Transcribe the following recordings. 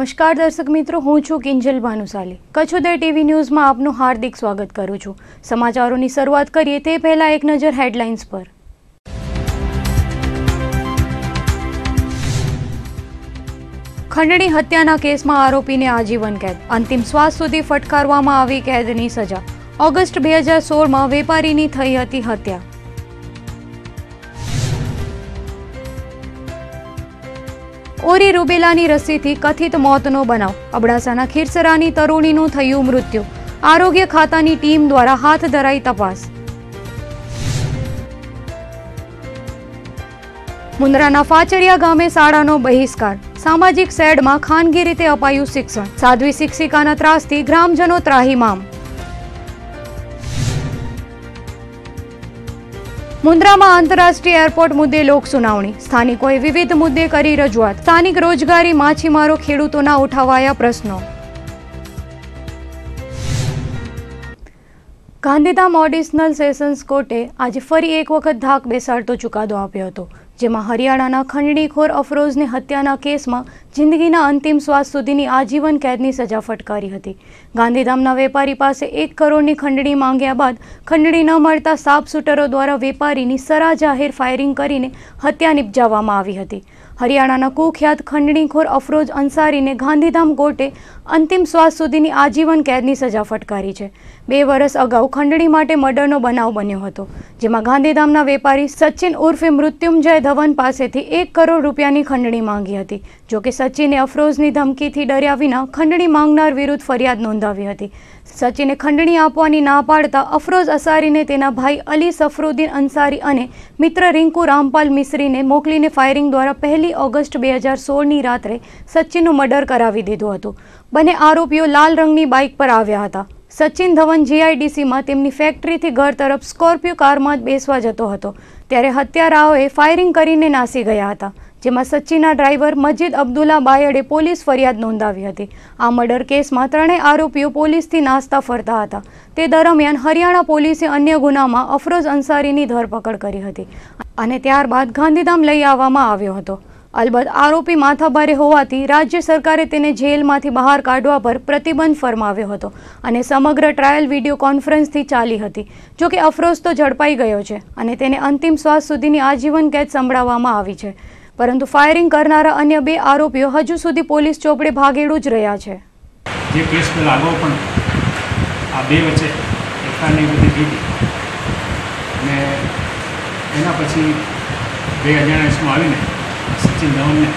નમસ્કાર દર્શક મિત્રો હું છું કિંજલ ભાનુશાલી કચ્છોદય ટીવી ન્યૂઝમાં આપનું હાર્દિક સ્વાગત કરું છું સમાચારોની શરૂઆત કરીએ તે પહેલાં એક નજર હેડલાઇન્સ પર ખંડણી હત્યાના કેસમાં આરોપીને આજીવન કેદ અંતિમ શ્વાસ સુધી ફટકારવામાં આવી કેદની સજા ઓગસ્ટ બે હજાર સોળમાં વેપારીની થઈ હતી હત્યા ઓરી રૂબેલાની રસીથી કથિત મોતનો બનાવ અબડાસાના ખીરસરાની તરુણીનું થયું મૃત્યુ આરોગ્ય ખાતાની ટીમ દ્વારા હાથ ધરાઈ તપાસ મુન્દ્રાના ફાચરિયા ગામે શાળાનો બહિષ્કાર સામાજિક શેડમાં ખાનગી રીતે અપાયું શિક્ષણ સાધ્વી શિક્ષિકાના ત્રાસથી ગ્રામજનો ત્રાહીમામ મુન્દ્રામાં આંતરરાષ્ટ્રીય એરપોર્ટ મુદ્દે લોક સુનાવણી સ્થાનિકોએ વિવિધ મુદ્દે કરી રજૂઆત સ્થાનિક રોજગારી માછીમારો ખેડૂતોના ઉઠાવાયા પ્રશ્નો ગાંધીધામ ઓડિશનલ સેશન્સ કોર્ટે આજે ફરી એક વખત ધાક બેસાડતો ચુકાદો આપ્યો હતો જેમાં હરિયાણાના ખંડણીખોર અફરોઝની હત્યાના કેસમાં જિંદગીના અંતિમ શ્વાસ સુધીની આજીવન કેદની સજા ફટકારી હતી ગાંધીધામના વેપારી પાસે એક કરોડની ખંડણી માંગ્યા બાદ ખંડણી ન મળતા સાપ સૂટરો દ્વારા વેપારીની સરા જાહેર ફાયરિંગ કરીને હત્યા નિપજાવવામાં આવી હતી હરિયાણાના કુખ્યાત ખંડણીખોર અફરોજ અંસારીને ગાંધીધામ કોર્ટે અંતિમ શ્વાસ સુધીની આજીવન કેદની સજા ફટકારી છે બે વર્ષ અગાઉ ખંડણી માટે મર્ડરનો બનાવ બન્યો હતો જેમાં ગાંધીધામના વેપારી સચિન ઉર્ફે મૃત્યુંજય ધવન પાસેથી એક કરોડ રૂપિયાની ખંડણી માંગી હતી જોકે સચિને અફરોઝની ધમકીથી ડર્યા વિના ખંડણી માંગનાર વિરુદ્ધ ફરિયાદ નોંધાવી હતી સચિને ખંડણી આપવાની ના પાડતા અફરોઝ અસારીને તેના ભાઈ અલી સફરુદ્દીન અંસારી અને મિત્ર રિંકુ રામપાલ મિશ્રીને મોકલીને ફાયરિંગ દ્વારા પહેલી ઓગસ્ટ બે હજાર સોળની રાત્રે સચિનનું મર્ડર કરાવી દીધું હતું બંને આરોપીઓ લાલ રંગની બાઇક પર આવ્યા હતા સચિન ધવન જીઆઈડીસીમાં તેમની ફેક્ટરીથી ઘર તરફ સ્કોર્પિયો કારમાં જ બેસવા જતો હતો ત્યારે હત્યારાઓએ ફાયરિંગ કરીને નાસી ગયા હતા જેમાં સચ્ચીના ડ્રાઈવર મજીદ અબ્દુલ્લા બાયડે પોલીસ ફરિયાદ નોંધાવી હતી આ મર્ડર કેસમાં ત્રણેય આરોપીઓ પોલીસથી નાસ્તા ફરતા હતા તે દરમિયાન હરિયાણા પોલીસે અન્ય ગુનામાં અફરોઝ અંસારીની ધરપકડ કરી હતી અને ત્યારબાદ ગાંધીધામ લઈ આવવામાં આવ્યો હતો અલબત્ત આરોપી માથાભારે હોવાથી રાજ્ય સરકારે તેને જેલમાંથી બહાર કાઢવા પર પ્રતિબંધ ફરમાવ્યો હતો અને સમગ્ર ટ્રાયલ વિડીયો કોન્ફરન્સથી ચાલી હતી જોકે અફરોઝ તો ઝડપાઈ ગયો છે અને તેને અંતિમ શ્વાસ સુધીની આજીવન કેદ સંભળાવવામાં આવી છે પરંતુ ફાયરિંગ કરનારા અન્ય બે આરોપીઓ હજુ સુધી પોલીસ ચોપડે ભાગેડું જ રહ્યા છે જે કેસ લાગો પણ આ બે વચ્ચે એકાની બધી દીધી અને એના પછી બે હજાર વીસમાં આવીને સચિન ધવનને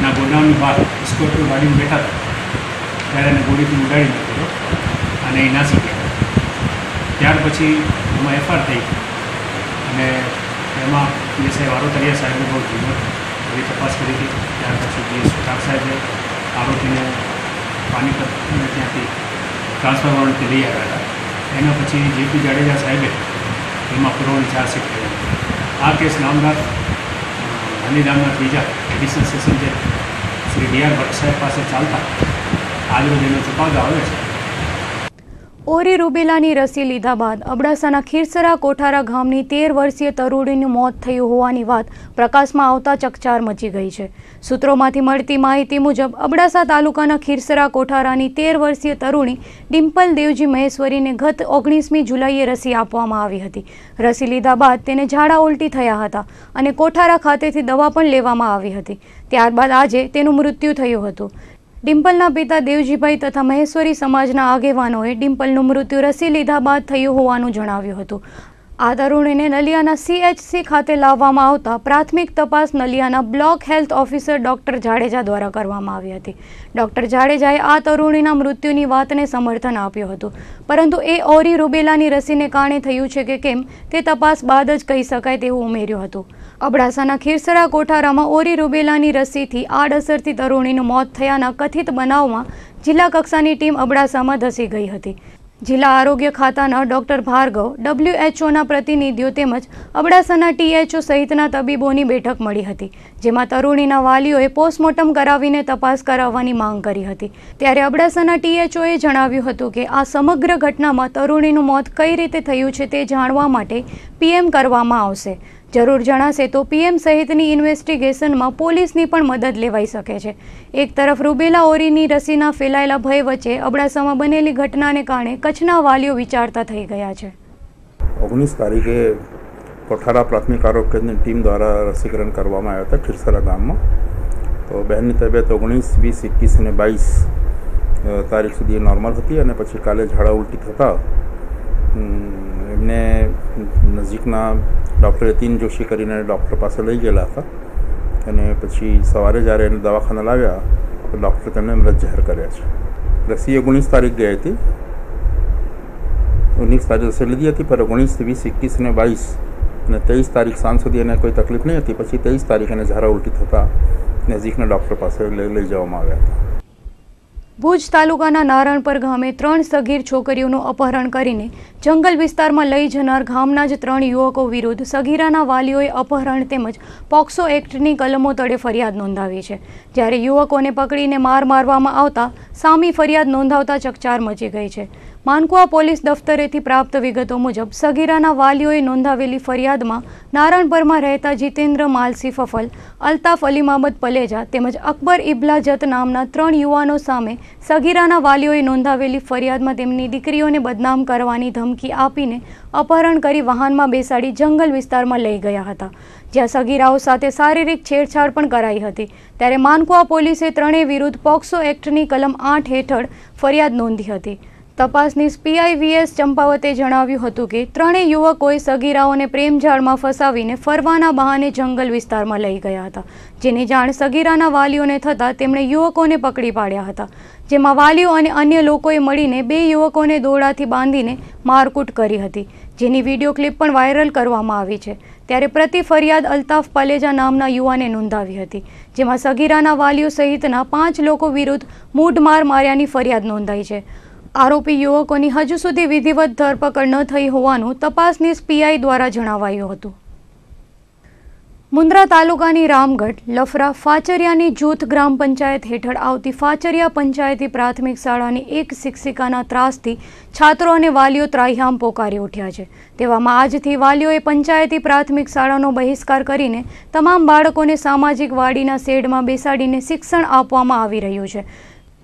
એના ગોડાઉનની બહાર સ્કોર્પિયો ગાડીમાં બેઠા ત્યારે એને ગોળીથી ઉડાડી દીધો અને એ નાસી ગયા ત્યાર પછી એમાં એફઆર થઈ અને એમાં પીએસઆઈ વારોતરિયા સાહેબને બહુ ઝીમત એવી તપાસ કરી હતી ત્યાર પછી પીએસ સુથાર સાહેબે આરોપીને પાનીપતને ત્યાંથી ટ્રાન્સફર વોરંટથી લઈ આવ્યા હતા એના પછી જેપી જાડેજા સાહેબે એમાં પુરવણી ચાર્જશીટ કરી આ કેસ નામનાથ ગાંધીધામના ત્રીજા એડિશનલ સેશન જજ શ્રી ડી આર ભટ્ટ સાહેબ પાસે ચાલતા આજરોજ એનો ચુકાદો આવે છે ઓરી રૂબેલાની રસી લીધા બાદ અબડાસાના ખીરસરા કોઠારા ગામની તેર વર્ષીય તરુણીનું મોત થયું હોવાની વાત પ્રકાશમાં આવતા ચકચાર મચી ગઈ છે સૂત્રોમાંથી મળતી માહિતી મુજબ અબડાસા તાલુકાના ખીરસરા કોઠારાની તેર વર્ષીય તરુણી ડિમ્પલ દેવજી મહેશ્વરીને ગત ઓગણીસમી જુલાઈએ રસી આપવામાં આવી હતી રસી લીધા બાદ તેને ઝાડા ઉલટી થયા હતા અને કોઠારા ખાતેથી દવા પણ લેવામાં આવી હતી ત્યારબાદ આજે તેનું મૃત્યુ થયું હતું ડિમ્પલના પિતા દેવજીભાઈ તથા મહેશ્વરી સમાજના આગેવાનોએ ડિમ્પલનું મૃત્યુ રસી લીધા બાદ થયું હોવાનું જણાવ્યું હતું આ તરુણીને નલિયાના સીએચસી ખાતે લાવવામાં આવતા પ્રાથમિક તપાસ નલિયાના block health officer doctor Jadeja દ્વારા કરવામાં આવી હતી ડોક્ટર જાડેજાએ આ તરુણીના મૃત્યુની વાતને સમર્થન આપ્યું હતું પરંતુ એ ઓરી રૂબેલાની રસીને કારણે થયું છે કે કેમ તે તપાસ બાદ જ કહી શકાય તેવું ઉમેર્યું હતું અબડાસાના ખીરસરા કોઠારામાં ઓરી રૂબેલાની રસીથી આડઅસરથી તરુણીનું મોત થયાના કથિત બનાવમાં જિલ્લા કક્ષાની ટીમ અબડાસામાં ધસી ગઈ હતી જિલ્લા આરોગ્ય ખાતાના ડોક્ટર ભાર્ગવ ડબલ્યુએચઓના પ્રતિનિધિઓ તેમજ અબડાસાના ટીએચઓ સહિતના તબીબોની બેઠક મળી હતી જેમાં તરુણીના વાલીઓએ પોસ્ટમોર્ટમ કરાવીને તપાસ કરાવવાની માંગ કરી હતી ત્યારે અબડાસાના ટીએચઓએ જણાવ્યું હતું કે આ સમગ્ર ઘટનામાં તરુણીનું મોત કઈ રીતે થયું છે તે જાણવા માટે પીએમ કરવામાં આવશે જરૂર જણાશે તો પીએમ સહિતની ઇન્વેસ્ટિગેશનમાં પોલીસની પણ મદદ લેવાઈ શકે છે એક તરફ રૂબેલા ઓરીની રસીના ફેલાયેલા ભય વચ્ચે અબડાસામાં બનેલી ઘટનાને કારણે કચ્છના વાલીઓ વિચારતા થઈ ગયા છે ઓગણીસ તારીખે કોઠારા પ્રાથમિક આરોગ્ય કેન્દ્રની ટીમ દ્વારા રસીકરણ કરવામાં આવ્યા હતા ખીરસરા ગામમાં તો બહેનની તબિયત ઓગણીસ વીસ એકવીસ અને બાવીસ તારીખ સુધી નોર્મલ હતી અને પછી કાલે ઝાડા ઉલટી થતાં એમને નજીકના ડૉક્ટર યતીન જોશી કરીને ડૉક્ટર પાસે લઈ ગયેલા હતા અને પછી સવારે જ્યારે એને દવાખાના લાવ્યા તો ડૉક્ટરે તેમને મૃત જાહેર કર્યા છે રસી ઓગણીસ તારીખ ગઈ હતી ઓગણીસ તારીખ રસી લીધી હતી પણ ઓગણીસ વીસ એકવીસ અને બાવીસ અને ત્રેવીસ તારીખ સાંજ સુધી એને કોઈ તકલીફ નહીં હતી પછી ત્રેવીસ તારીખ એને ઝારા ઉલટી થતાં નજીકના ડૉક્ટર પાસે લઈ લઈ જવામાં આવ્યા હતા ભુજ તાલુકાના નારણપર ગામે ત્રણ સગીર છોકરીઓનું અપહરણ કરીને જંગલ વિસ્તારમાં લઈ જનાર ગામના જ ત્રણ યુવકો વિરુદ્ધ સગીરાના વાલીઓએ અપહરણ તેમજ પોક્સો એક્ટની કલમો તળે ફરિયાદ નોંધાવી છે જ્યારે યુવકોને પકડીને માર મારવામાં આવતા સામી ફરિયાદ નોંધાવતા ચકચાર મચી ગઈ છે માનકુવા પોલીસ દફતરેથી પ્રાપ્ત વિગતો મુજબ સગીરાના વાલીઓએ નોંધાવેલી ફરિયાદમાં નારાયણપુરમાં રહેતા જીતેન્દ્ર માલસી ફફલ અલ્તાફ અલી મામદ પલેજા તેમજ અકબર ઇબ્લા જત નામના ત્રણ યુવાનો સામે સગીરાના વાલીઓએ નોંધાવેલી ફરિયાદમાં તેમની દીકરીઓને બદનામ કરવાની ધમકી આપીને અપહરણ કરી વાહનમાં બેસાડી જંગલ વિસ્તારમાં લઈ ગયા હતા જ્યાં સગીરાઓ સાથે શારીરિક છેડછાડ પણ કરાઈ હતી ત્યારે માનકુવા પોલીસે ત્રણેય વિરુદ્ધ પોક્સો એક્ટની કલમ આઠ હેઠળ ફરિયાદ નોંધી હતી તપાસની પીઆઈવીએસ ચંપાવતે જણાવ્યું હતું કે ત્રણેય યુવકોએ સગીરાઓને પ્રેમઝાળમાં ફસાવીને ફરવાના બહાને જંગલ વિસ્તારમાં લઈ ગયા હતા જેની જાણ સગીરાના વાલીઓને થતાં તેમણે યુવકોને પકડી પાડ્યા હતા જેમાં વાલીઓ અને અન્ય લોકોએ મળીને બે યુવકોને દોડાથી બાંધીને મારકૂટ કરી હતી જેની વિડીયો ક્લિપ પણ વાયરલ કરવામાં આવી છે ત્યારે પ્રતિ ફરિયાદ અલ્તાફ પાલેજા નામના યુવાને નોંધાવી હતી જેમાં સગીરાના વાલીઓ સહિતના પાંચ લોકો વિરુદ્ધ મૂઢમાર માર્યાની ફરિયાદ નોંધાઈ છે આરોપી યુવકોની હજુ સુધી વિધિવત ધરપકડ ન થઈ હોવાનું તપાસની પીઆઈ દ્વારા જણાવાયું હતું મુન્દ્રા તાલુકાની રામગઢ લફરા ફાચરિયાની જૂથ ગ્રામ પંચાયત હેઠળ આવતી ફાચરિયા પંચાયતી પ્રાથમિક શાળાની એક શિક્ષિકાના ત્રાસથી છાત્રો અને વાલીઓ ત્રાહિયામ પોકારી ઉઠ્યા છે તેવામાં આજથી વાલીઓએ પંચાયતી પ્રાથમિક શાળાનો બહિષ્કાર કરીને તમામ બાળકોને સામાજિક વાડીના શેડમાં બેસાડીને શિક્ષણ આપવામાં આવી રહ્યું છે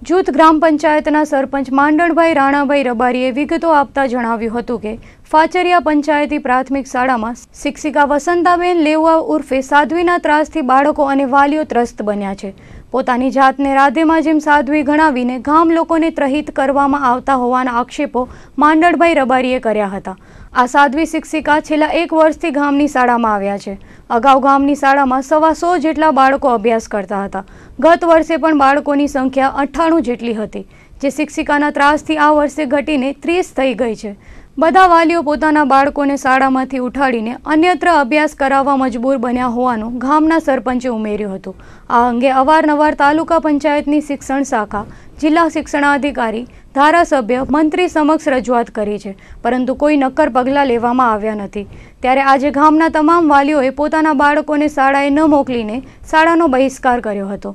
જૂથ ગ્રામ પંચાયતના સરપંચ માંડણભાઈ રાણાભાઈ રબારીએ વિગતો આપતા જણાવ્યું હતું કે ફાચરિયા પંચાયતી પ્રાથમિક શાળામાં શિક્ષિકા વસંતાબેન લેવા ઉર્ફે સાધ્વીના ત્રાસથી બાળકો અને વાલીઓ ત્રસ્ત બન્યા છે પોતાની જાતને રાધેમાં જેમ સાધ્વી ગણાવીને ગામ લોકોને ત્રહિત કરવામાં આવતા હોવાના આક્ષેપો માંડણભાઈ રબારીએ કર્યા હતા આ સાધ્વી શિક્ષિકા છેલ્લા એક વર્ષથી ગામની શાળામાં આવ્યા છે અગાઉ ગામની શાળામાં સવા સો જેટલા બાળકો અભ્યાસ કરતા હતા ગત વર્ષે પણ બાળકોની સંખ્યા અઠ્ઠાણું જેટલી હતી જે શિક્ષિકાના ત્રાસથી આ વર્ષે ઘટીને ત્રીસ થઈ ગઈ છે બધા વાલીઓ પોતાના બાળકોને શાળામાંથી ઉઠાડીને અન્યત્ર અભ્યાસ કરાવવા મજબૂર બન્યા હોવાનું ગામના સરપંચે ઉમેર્યું હતું આ અંગે અવારનવાર તાલુકા પંચાયતની શિક્ષણ શાખા જિલ્લા શિક્ષણાધિકારી ધારાસભ્ય મંત્રી સમક્ષ રજૂઆત કરી છે પરંતુ કોઈ નક્કર પગલાં લેવામાં આવ્યા નથી ત્યારે આજે ગામના તમામ વાલીઓએ પોતાના બાળકોને શાળાએ ન મોકલીને શાળાનો બહિષ્કાર કર્યો હતો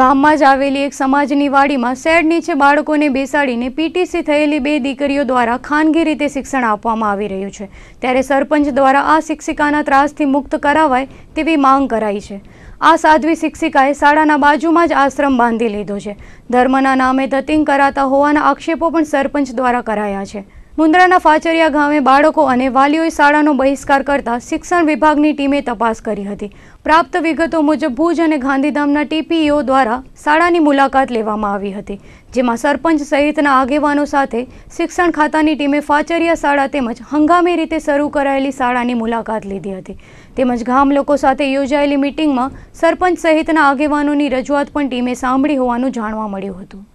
ગામમાં જ આવેલી એક સમાજની વાડીમાં શેડ નીચે બાળકોને બેસાડીને પીટીસી થયેલી બે દીકરીઓ દ્વારા ખાનગી રીતે શિક્ષણ આપવામાં આવી રહ્યું છે ત્યારે સરપંચ દ્વારા આ શિક્ષિકાના ત્રાસથી મુક્ત કરાવાય તેવી માંગ કરાઈ છે આ સાધ્વી શિક્ષિકાએ શાળાના બાજુમાં જ આશ્રમ બાંધી લીધો છે ધર્મના નામે ધતિંગ કરાતા હોવાના આક્ષેપો પણ સરપંચ દ્વારા કરાયા છે મુન્દ્રાના ફાચરિયા ગામે બાળકો અને વાલીઓએ શાળાનો બહિષ્કાર કરતા શિક્ષણ વિભાગની ટીમે તપાસ કરી હતી પ્રાપ્ત વિગતો મુજબ ભુજ અને ગાંધીધામના ટીપીઓ દ્વારા શાળાની મુલાકાત લેવામાં આવી હતી જેમાં સરપંચ સહિતના આગેવાનો સાથે શિક્ષણ ખાતાની ટીમે ફાચરિયા શાળા તેમજ હંગામી રીતે શરૂ કરાયેલી શાળાની મુલાકાત લીધી હતી તેમજ ગામ લોકો સાથે યોજાયેલી મિટિંગમાં સરપંચ સહિતના આગેવાનોની રજૂઆત પણ ટીમે સાંભળી હોવાનું જાણવા મળ્યું હતું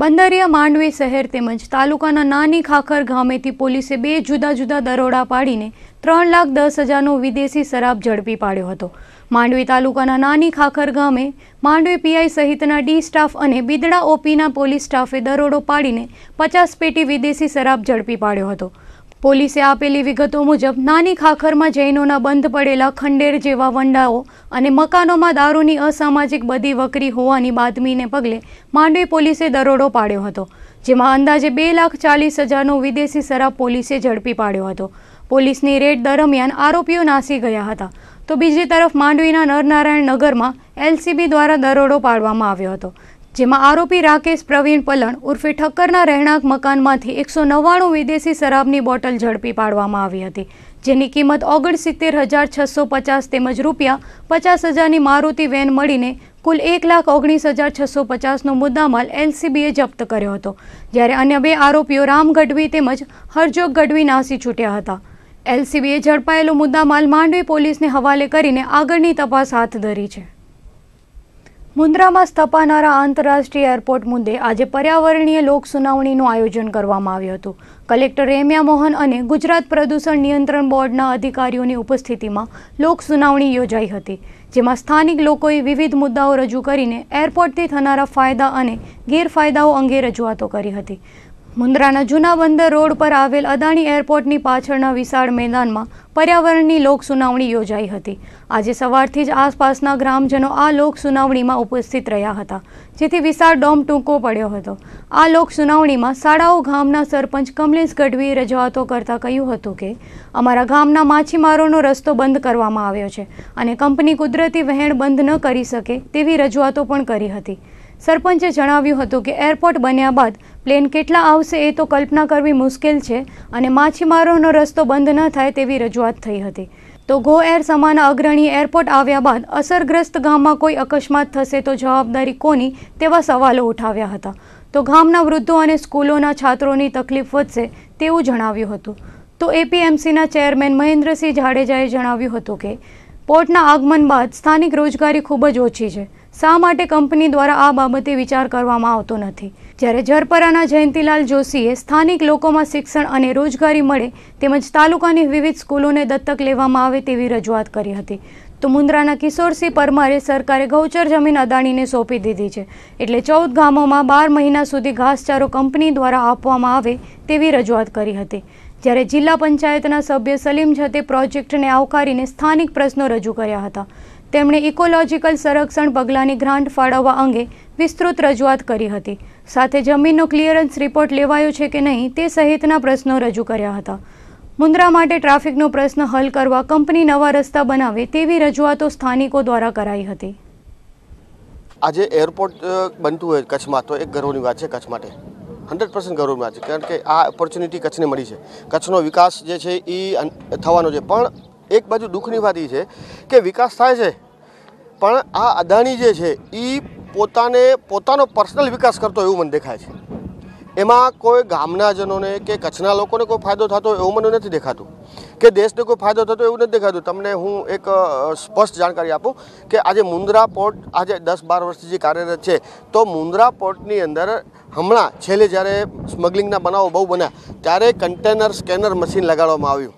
બંદરિયા માંડવી શહેર તેમજ તાલુકાના નાની ખાખર ગામેથી પોલીસે બે જુદા જુદા દરોડા પાડીને ત્રણ લાખ દસ હજારનો વિદેશી શરાબ ઝડપી પાડ્યો હતો માંડવી તાલુકાના નાની ખાખર ગામે માંડવી પીઆઈ સહિતના ડી સ્ટાફ અને બિદડા ઓપીના પોલીસ સ્ટાફે દરોડો પાડીને પચાસ પેટી વિદેશી શરાબ ઝડપી પાડ્યો હતો પોલીસે આપેલી વિગતો મુજબ નાની ખાખરમાં જૈનોના બંધ પડેલા ખંડેર જેવા વંડાઓ અને મકાનોમાં દારૂની અસામાજિક બધી વકરી હોવાની બાતમીને પગલે માંડવી પોલીસે દરોડો પાડ્યો હતો જેમાં અંદાજે બે લાખ ચાલીસ હજારનો વિદેશી શરાબ પોલીસે ઝડપી પાડ્યો હતો પોલીસની રેડ દરમિયાન આરોપીઓ નાસી ગયા હતા તો બીજી તરફ માંડવીના નરનારાયણ નગરમાં એલસીબી દ્વારા દરોડો પાડવામાં આવ્યો હતો જેમાં આરોપી રાકેશ પ્રવીણ પલણ ઉર્ફે ઠક્કરના રહેણાંક મકાનમાંથી એકસો નવ્વાણું વિદેશી શરાબની બોટલ ઝડપી પાડવામાં આવી હતી જેની કિંમત ઓગણ સિત્તેર હજાર છસો પચાસ તેમજ રૂપિયા પચાસ હજારની મારુતિ વેન મળીને કુલ એક લાખ ઓગણીસ હજાર છસો પચાસનો મુદ્દામાલ એલસીબીએ જપ્ત કર્યો હતો જ્યારે અન્ય બે આરોપીઓ રામ ગઢવી તેમજ હરજોગ ગઢવી નાસી છૂટ્યા હતા એલસીબીએ ઝડપાયેલો મુદ્દામાલ માંડવી પોલીસને હવાલે કરીને આગળની તપાસ હાથ ધરી છે મુન્દ્રામાં સ્થપાનારા આંતરરાષ્ટ્રીય એરપોર્ટ મુદ્દે આજે પર્યાવરણીય લોક સુનાવણીનું આયોજન કરવામાં આવ્યું હતું કલેક્ટર રેમ્યા મોહન અને ગુજરાત પ્રદૂષણ નિયંત્રણ બોર્ડના અધિકારીઓની ઉપસ્થિતિમાં લોક સુનાવણી યોજાઈ હતી જેમાં સ્થાનિક લોકોએ વિવિધ મુદ્દાઓ રજૂ કરીને એરપોર્ટથી થનારા ફાયદા અને ગેરફાયદાઓ અંગે રજૂઆતો કરી હતી મુન્દ્રાના જૂના બંદર રોડ પર આવેલ અદાણી એરપોર્ટની પાછળના વિશાળ મેદાનમાં પર્યાવરણની લોક સુનાવણી યોજાઈ હતી આજે સવારથી જ આસપાસના ગ્રામજનો આ લોક સુનાવણીમાં ઉપસ્થિત રહ્યા હતા જેથી વિશાળ ડોમ ટૂંકો પડ્યો હતો આ લોક સુનાવણીમાં સાડાઓ ગામના સરપંચ કમલેશ ગઢવીએ રજૂઆતો કરતાં કહ્યું હતું કે અમારા ગામના માછીમારોનો રસ્તો બંધ કરવામાં આવ્યો છે અને કંપની કુદરતી વહેણ બંધ ન કરી શકે તેવી રજૂઆતો પણ કરી હતી સરપંચે જણાવ્યું હતું કે એરપોર્ટ બન્યા બાદ પ્લેન કેટલા આવશે એ તો કલ્પના કરવી મુશ્કેલ છે અને માછીમારોનો રસ્તો બંધ ન થાય તેવી રજૂઆત થઈ હતી તો ગો એર સમાના અગ્રણી એરપોર્ટ આવ્યા બાદ અસરગ્રસ્ત ગામમાં કોઈ અકસ્માત થશે તો જવાબદારી કોની તેવા સવાલો ઉઠાવ્યા હતા તો ગામના વૃદ્ધો અને સ્કૂલોના છાત્રોની તકલીફ વધશે તેવું જણાવ્યું હતું તો એપીએમસીના ચેરમેન મહેન્દ્રસિંહ જાડેજાએ જણાવ્યું હતું કે પોર્ટના આગમન બાદ સ્થાનિક રોજગારી ખૂબ જ ઓછી છે શા માટે કંપની દ્વારા આ બાબતે વિચાર કરવામાં આવતો નથી જ્યારે ઝરપરાના જયંતિલાલ જોશીએ સ્થાનિક લોકોમાં શિક્ષણ અને રોજગારી મળે તેમજ તાલુકાની વિવિધ સ્કૂલોને દત્તક લેવામાં આવે તેવી રજૂઆત કરી હતી તો મુન્દ્રાના કિશોરસિંહ પરમારે સરકારે ગૌચર જમીન અદાણીને સોંપી દીધી છે એટલે ચૌદ ગામોમાં બાર મહિના સુધી ઘાસચારો કંપની દ્વારા આપવામાં આવે તેવી રજૂઆત કરી હતી જ્યારે જિલ્લા પંચાયતના સભ્ય સલીમ જતે પ્રોજેક્ટને આવકારીને સ્થાનિક પ્રશ્નો રજૂ કર્યા હતા તેમણે ઇકોલોજીકલ સંરક્ષણ પગલાંની ગ્રાન્ટ ફાળવવા અંગે વિસ્તૃત રજૂઆત કરી હતી સાથે જમીનનો ક્લિયરન્સ રિપોર્ટ લેવાયો છે કે નહીં તે સહિતના પ્રશ્નો રજૂ કર્યા હતા મુન્દ્રા માટે ટ્રાફિકનો પ્રશ્ન હલ કરવા કંપની નવા રસ્તા બનાવે તેવી રજૂઆતો સ્થાનિકો દ્વારા કરાઈ હતી આજે એરપોર્ટ બનતું હોય કચ્છમાં તો એક ગર્વની વાત છે કચ્છ માટે હંડ્રેડ પર્સન્ટ ગર્વની વાત છે કારણ કે આ ઓપોર્ચ્યુનિટી કચ્છને મળી છે કચ્છનો વિકાસ જે છે એ થવાનો છે પણ એક બાજુ દુઃખની વાત એ છે કે વિકાસ થાય છે પણ આ અદાણી જે છે એ પોતાને પોતાનો પર્સનલ વિકાસ કરતો એવું મને દેખાય છે એમાં કોઈ ગામના જનોને કે કચ્છના લોકોને કોઈ ફાયદો થતો એવું મને નથી દેખાતું કે દેશને કોઈ ફાયદો થતો એવું નથી દેખાતું તમને હું એક સ્પષ્ટ જાણકારી આપું કે આજે મુંદ્રા પોર્ટ આજે દસ બાર વર્ષથી જે કાર્યરત છે તો મુંદ્રા પોર્ટની અંદર હમણાં છેલ્લે જ્યારે સ્મગલિંગના બનાવો બહુ બન્યા ત્યારે કન્ટેનર સ્કેનર મશીન લગાડવામાં આવ્યું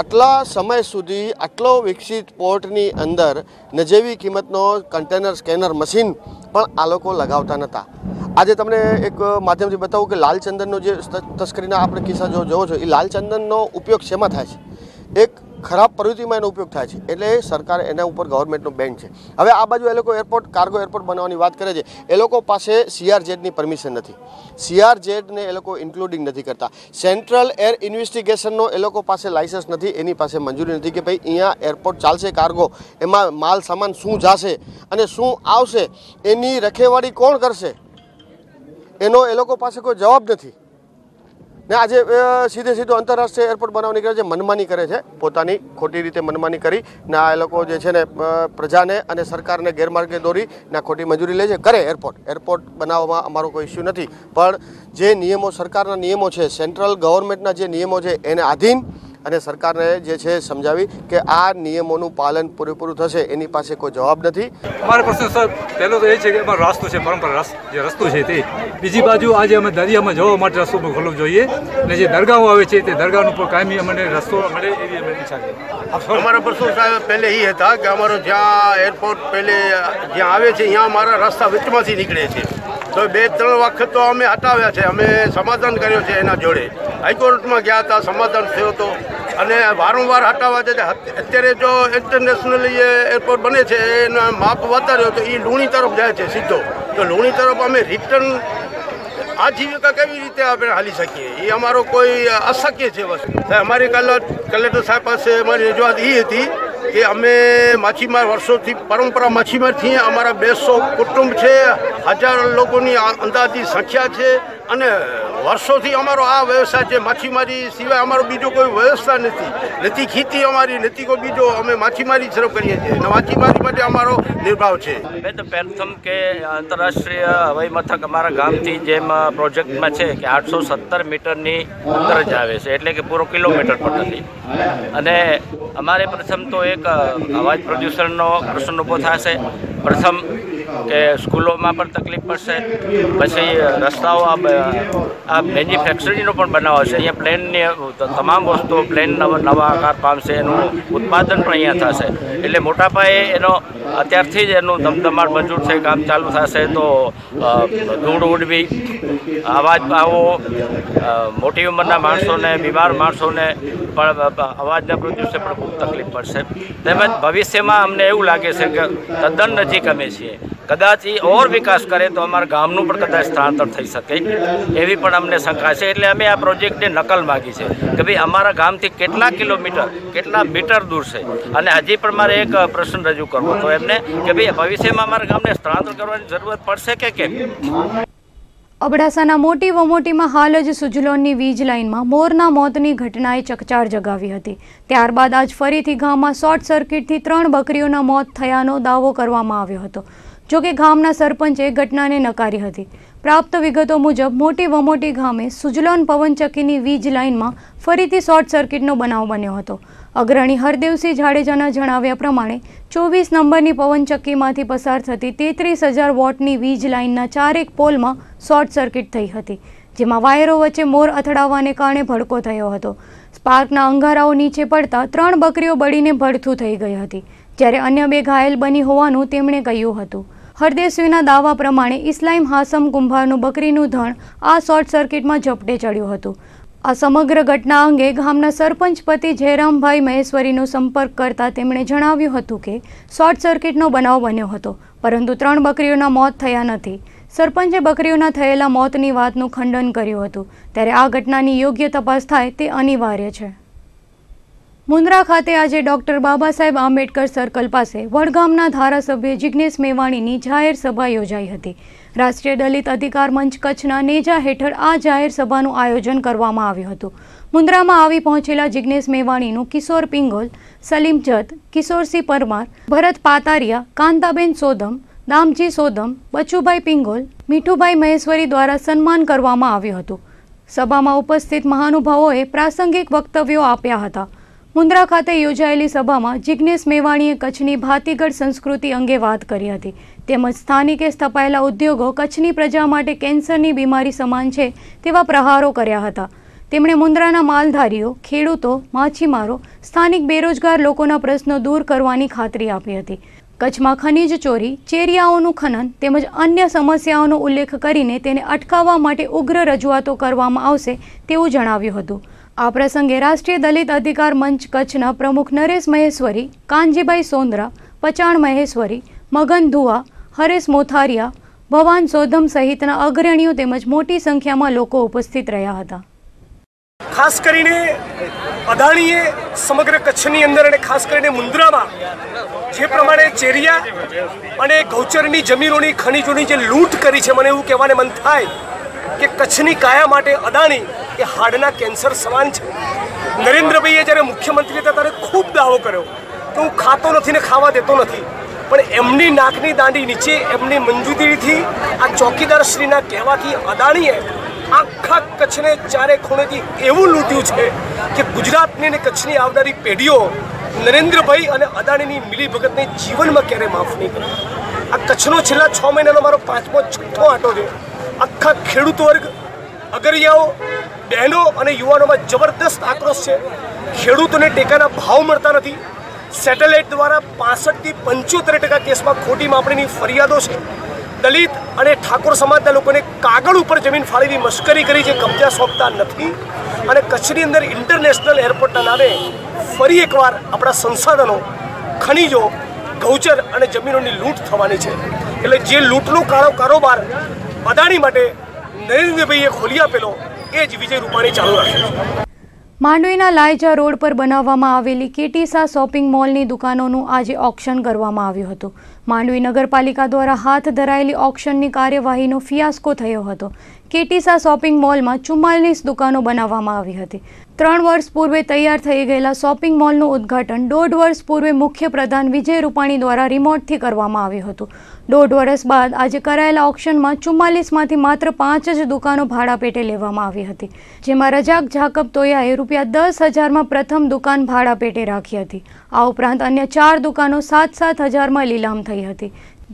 આટલા સમય સુધી આટલો વિકસિત પોર્ટની અંદર નજેવી કિંમતનો કન્ટેનર સ્કેનર મશીન પણ આ લોકો લગાવતા નહોતા આજે તમને એક માધ્યમથી બતાવું કે લાલચંદનનો જે તસ્કરીના આપણે કિસ્સા જો જોવો છો એ લાલચંદનનો ઉપયોગ શેમાં થાય છે એક ખરાબ પ્રવૃત્તિમાં એનો ઉપયોગ થાય છે એટલે સરકાર એના ઉપર ગવર્મેન્ટનો બેન છે હવે આ બાજુ એ લોકો એરપોર્ટ કાર્ગો એરપોર્ટ બનાવવાની વાત કરે છે એ લોકો પાસે સીઆરજેડની પરમિશન નથી સીઆરજેડને એ લોકો ઇન્ક્લુડિંગ નથી કરતા સેન્ટ્રલ એર ઇન્વેસ્ટિગેશનનો એ લોકો પાસે લાઇસન્સ નથી એની પાસે મંજૂરી નથી કે ભાઈ અહીંયા એરપોર્ટ ચાલશે કાર્ગો એમાં માલ સામાન શું જશે અને શું આવશે એની રખેવાળી કોણ કરશે એનો એ લોકો પાસે કોઈ જવાબ નથી ને આજે સીધે સીધું આંતરરાષ્ટ્રીય એરપોર્ટ બનાવવાની કરે છે મનમાની કરે છે પોતાની ખોટી રીતે મનમાની કરી ને આ લોકો જે છે ને પ્રજાને અને સરકારને ગેરમાર્ગે દોરી ને ખોટી મંજૂરી લે છે કરે એરપોર્ટ એરપોર્ટ બનાવવામાં અમારો કોઈ ઇસ્યુ નથી પણ જે નિયમો સરકારના નિયમો છે સેન્ટ્રલ ગવર્મેન્ટના જે નિયમો છે એને આધીન અને સરકારને જે છે સમજાવી કે આ નિયમોનું પાલન પૂરેપૂરું થશે એની પાસે કોઈ જવાબ નથી અમારો પ્રશ્ન સર પહેલો તો એ છે કે અમારો રસ્તો છે પરંપરા જે રસ્તો છે તે બીજી બાજુ આજે અમે દરિયામાં જવા માટે રસ્તો ખોલવો જોઈએ અને જે દરગાહો આવે છે તે દરગાહનું પણ કાયમી અમને રસ્તો મળે એવી અમે ઈચ્છા છે અમારા પ્રશ્નો સાહેબ પહેલે એ હતા કે અમારો જ્યાં એરપોર્ટ પહેલે જ્યાં આવે છે ત્યાં અમારા રસ્તા વિચમાંથી નીકળે છે તો બે ત્રણ વખત તો અમે હટાવ્યા છે અમે સમાધાન કર્યું છે એના જોડે હાઈકોર્ટમાં ગયા હતા સમાધાન થયો હતો અને વારંવાર હટાવવા છે અત્યારે જો ઇન્ટરનેશનલ એરપોર્ટ બને છે એના માપ વધાર્યો તો એ લુણી તરફ જાય છે સીધો તો લુણી તરફ અમે રિટર્ન આજીવિકા કેવી રીતે આપણે હાલી શકીએ એ અમારો કોઈ અશક્ય છે વસ્તુ અમારી કલેક્ટર સાહેબ પાસે અમારી રજૂઆત એ હતી કે અમે માછીમાર વર્ષોથી પરંપરા માછીમાર છીએ અમારા બેસો કુટુંબ છે હજાર લોકોની અંદાજી સંખ્યા છે અને વર્ષોથી અમારો આ વ્યવસાય છે માછીમારી સિવાય અમારો બીજો કોઈ વ્યવસ્થા નથી નથી ખેતી અમારી નથી કોઈ બીજો અમે માછીમારી શરૂ કરીએ છીએ અને માછીમારી માટે અમારો નિર્ભાવ છે મેં તો પ્રથમ કે આંતરરાષ્ટ્રીય હવાઈ મથક અમારા ગામથી જેમાં પ્રોજેક્ટમાં છે કે આઠસો સત્તર મીટરની અંદર જ આવે છે એટલે કે પૂરો કિલોમીટર પણ નથી અને અમારે પ્રથમ તો એક અવાજ પ્રદૂષણનો પ્રશ્ન ઊભો થશે પ્રથમ કે સ્કૂલોમાં પણ તકલીફ પડશે પછી રસ્તાઓ આ મેન્યુફેક્ચરિંગનો પણ બનાવો છે અહીંયા પ્લેનની તમામ વસ્તુઓ પ્લેન નવા આકાર પામશે એનું ઉત્પાદન પણ અહીંયા થશે એટલે મોટા પાયે એનો અત્યારથી જ એનું ધમધમાટ મંજૂર થઈ કામ ચાલુ થશે તો ધૂળ ઉડવી અવાજ આવો મોટી ઉંમરના માણસોને બીમાર માણસોને પણ અવાજના પ્રદૂષણ પણ ખૂબ તકલીફ પડશે તેમજ ભવિષ્યમાં અમને એવું લાગે છે કે તદ્દન નજીક અમે છીએ કદાચ એ ઓર વિકાસ કરે તો અમારા ગામનું પણ કદાચ સ્થળાંતર થઈ શકે એવી પણ અમને શંકા છે એટલે અમે આ પ્રોજેક્ટની નકલ માગી છે કે ભાઈ અમારા ગામથી કેટલા કિલોમીટર કેટલા મીટર દૂર છે અને હજી પણ મારે એક પ્રશ્ન રજૂ કરવો હતો એમને કે ભાઈ ભવિષ્યમાં અમારા ગામને સ્થળાંતર કરવાની જરૂરત પડશે કે કેમ અબડાસાના મોટી વમોટીમાં હાલ જ સુજલોનની વીજ લાઇનમાં મોરના મોતની ઘટનાએ ચકચાર જગાવી હતી ત્યારબાદ આજ ફરીથી ગામમાં શોર્ટ સર્કિટથી ત્રણ બકરીઓના મોત થયાનો દાવો કરવામાં આવ્યો હતો જોકે ગામના સરપંચે ઘટનાને નકારી હતી પ્રાપ્ત વિગતો મુજબ મોટી વમોટી ગામે સુજલોન પવનચક્કીની વીજ લાઇનમાં ફરીથી શોર્ટ સર્કિટનો બનાવ બન્યો હતો અગ્રણી હરદેવસિંહ જાડેજાના જણાવ્યા પ્રમાણે ચોવીસ નંબરની પવનચક્કીમાંથી પસાર થતી તેત્રીસ હજાર વોટની વીજ લાઇનના ચારેક પોલમાં શોર્ટ સર્કિટ થઈ હતી જેમાં વાયરો વચ્ચે મોર અથડાવાને કારણે ભડકો થયો હતો સ્પાર્કના અંગારાઓ નીચે પડતા ત્રણ બકરીઓ બળીને ભડથું થઈ ગઈ હતી જ્યારે અન્ય બે ઘાયલ બની હોવાનું તેમણે કહ્યું હતું હરદેવસિંહના દાવા પ્રમાણે ઇસ્લામ હાસમ કુંભારનું બકરીનું ધણ આ શોર્ટ સર્કિટમાં ઝપટે ચડ્યું હતું આ સમગ્ર ઘટના અંગે ગામના સરપંચ પતિ જયરામભાઈ મહેશ્વરીનો સંપર્ક કરતા તેમણે જણાવ્યું હતું કે શોર્ટ સર્કિટનો બનાવ બન્યો હતો પરંતુ ત્રણ બકરીઓના મોત થયા નથી સરપંચે બકરીઓના થયેલા મોતની વાતનું ખંડન કર્યું હતું ત્યારે આ ઘટનાની યોગ્ય તપાસ થાય તે અનિવાર્ય છે મુન્દ્રા ખાતે આજે ડોક્ટર બાબા સાહેબ આંબેડકર સર્કલ પાસે વડગામના ધારાસભ્ય જિજ્ઞેશ મેવાણીની જાહેર સભા યોજાઈ હતી રાષ્ટ્રીય દલિત અધિકાર મંચ કચ્છના નેજા હેઠળ આ જાહેર સભાનું આયોજન કરવામાં આવ્યું હતું મુન્દ્રામાં આવી પહોંચેલા જિજ્ઞેશ મેવાણીનું કિશોર પિંગોલ સલીમ જત કિશોરસિંહ પરમાર ભરત પાતારિયા કાંતાબેન સોદમ દામજી સોદમ બચુભાઈ પિંગોલ મીઠુભાઈ મહેશ્વરી દ્વારા સન્માન કરવામાં આવ્યું હતું સભામાં ઉપસ્થિત મહાનુભાવોએ પ્રાસંગિક વક્તવ્યો આપ્યા હતા મુન્દ્રા ખાતે યોજાયેલી સભામાં જિજ્ઞેશ મેવાણીએ કચ્છની ભાતીગઢ સંસ્કૃતિ અંગે વાત કરી હતી તેમજ સ્થાનિકે સ્થપાયેલા ઉદ્યોગો કચ્છની પ્રજા માટે કેન્સરની બીમારી સમાન છે તેવા પ્રહારો કર્યા હતા તેમણે મુન્દ્રાના માલધારીઓ ખેડૂતો માછીમારો સ્થાનિક બેરોજગાર લોકોના પ્રશ્નો દૂર કરવાની ખાતરી આપી હતી કચ્છમાં ખનીજ ચોરી ચેરિયાઓનું ખનન તેમજ અન્ય સમસ્યાઓનો ઉલ્લેખ કરીને તેને અટકાવવા માટે ઉગ્ર રજૂઆતો કરવામાં આવશે તેવું જણાવ્યું હતું આ પ્રસંગે રાષ્ટ્રીય દલિત અધિકાર મંચ કચ્છના પ્રમુખ નરેશ મહેશ્વરી કાનજીભાઈ સોંદરા પચાણ મહેશ્વરી મગન ધુવા હરેશ મોથારિયા ભવાન સોધમ સહિતના અગ્રણીઓ તેમજ મોટી સંખ્યામાં લોકો ઉપસ્થિત રહ્યા હતા ખાસ કરીને અદાણીએ સમગ્ર કચ્છની અંદર અને ખાસ કરીને મુન્દ્રામાં જે પ્રમાણે ચેરિયા અને ગૌચરની જમીનોની ખનીજોની જે લૂંટ કરી છે મને એવું કહેવાને મન થાય કે કચ્છની કાયા માટે અદાણી એ હાડના કેન્સર સમાન છે નરેન્દ્રભાઈએ જ્યારે મુખ્યમંત્રી હતા ત્યારે ખૂબ દાવો કર્યો કે હું ખાતો નથી ને ખાવા દેતો નથી પણ એમની નાકની દાંડી નીચે એમની મંજૂરીથી આ ચોકીદાર શ્રીના કહેવાથી અદાણીએ આખા કચ્છને ચારે ખૂણેથી એવું લૂંટ્યું છે કે ગુજરાતની અને કચ્છની આવનારી પેઢીઓ નરેન્દ્રભાઈ અને અદાણીની મિલી મિલીભગતને જીવનમાં ક્યારે માફ નહીં કરે આ કચ્છનો છેલ્લા છ મહિનાનો મારો પાંચમો છઠ્ઠો આંટો રહ્યો આખા ખેડૂત વર્ગ અગરિયાઓ બહેનો અને યુવાનોમાં જબરદસ્ત આક્રોશ છે ખેડૂતોને ટેકાના ભાવ મળતા નથી સેટેલાઇટ દ્વારા પાસઠથી પંચોતેર ટકા કેસમાં ખોટી માપણીની ફરિયાદો છે દલિત અને ઠાકોર સમાજના લોકોને કાગળ ઉપર જમીન ફાળવીની મશ્કરી કરી છે કબજા સોંપતા નથી અને કચ્છની અંદર ઇન્ટરનેશનલ એરપોર્ટના નામે ફરી એકવાર આપણા સંસાધનો ખનીજો ગૌચર અને જમીનોની લૂંટ થવાની છે એટલે જે લૂંટનો કાળો કારોબાર અદાણી માટે નરેન્દ્રભાઈએ ખોલી આપેલો એ જ વિજય રૂપાણી ચાલુ રાખ્યો માંડવીના લાયજા રોડ પર બનાવવામાં આવેલી કેટીસા શોપિંગ મોલની દુકાનોનું આજે ઓક્શન કરવામાં આવ્યું હતું માંડવી નગરપાલિકા દ્વારા હાથ ધરાયેલી ઓક્શનની કાર્યવાહીનો ફિયાસ્કો થયો હતો કેટીસા શોપિંગ મોલમાં ચુમ્માલીસ દુકાનો બનાવવામાં આવી હતી ત્રણ વર્ષ પૂર્વે તૈયાર થઈ ગયેલા શોપિંગ મોલનું ઉદ્ઘાટન દોઢ વર્ષ પૂર્વે મુખ્યપ્રધાન વિજય રૂપાણી દ્વારા રિમોટથી કરવામાં આવ્યું હતું દોઢ વર્ષ બાદ આજે કરાયેલા ઓક્શનમાં ચુમ્માલીસમાંથી માત્ર પાંચ જ દુકાનો ભાડા પેટે લેવામાં આવી હતી જેમાં રજાક જાકબ તોયાએ રૂપિયા દસ હજારમાં પ્રથમ દુકાન ભાડા પેટે રાખી હતી આ ઉપરાંત અન્ય ચાર દુકાનો સાત સાત હજારમાં લીલામ થઈ હતી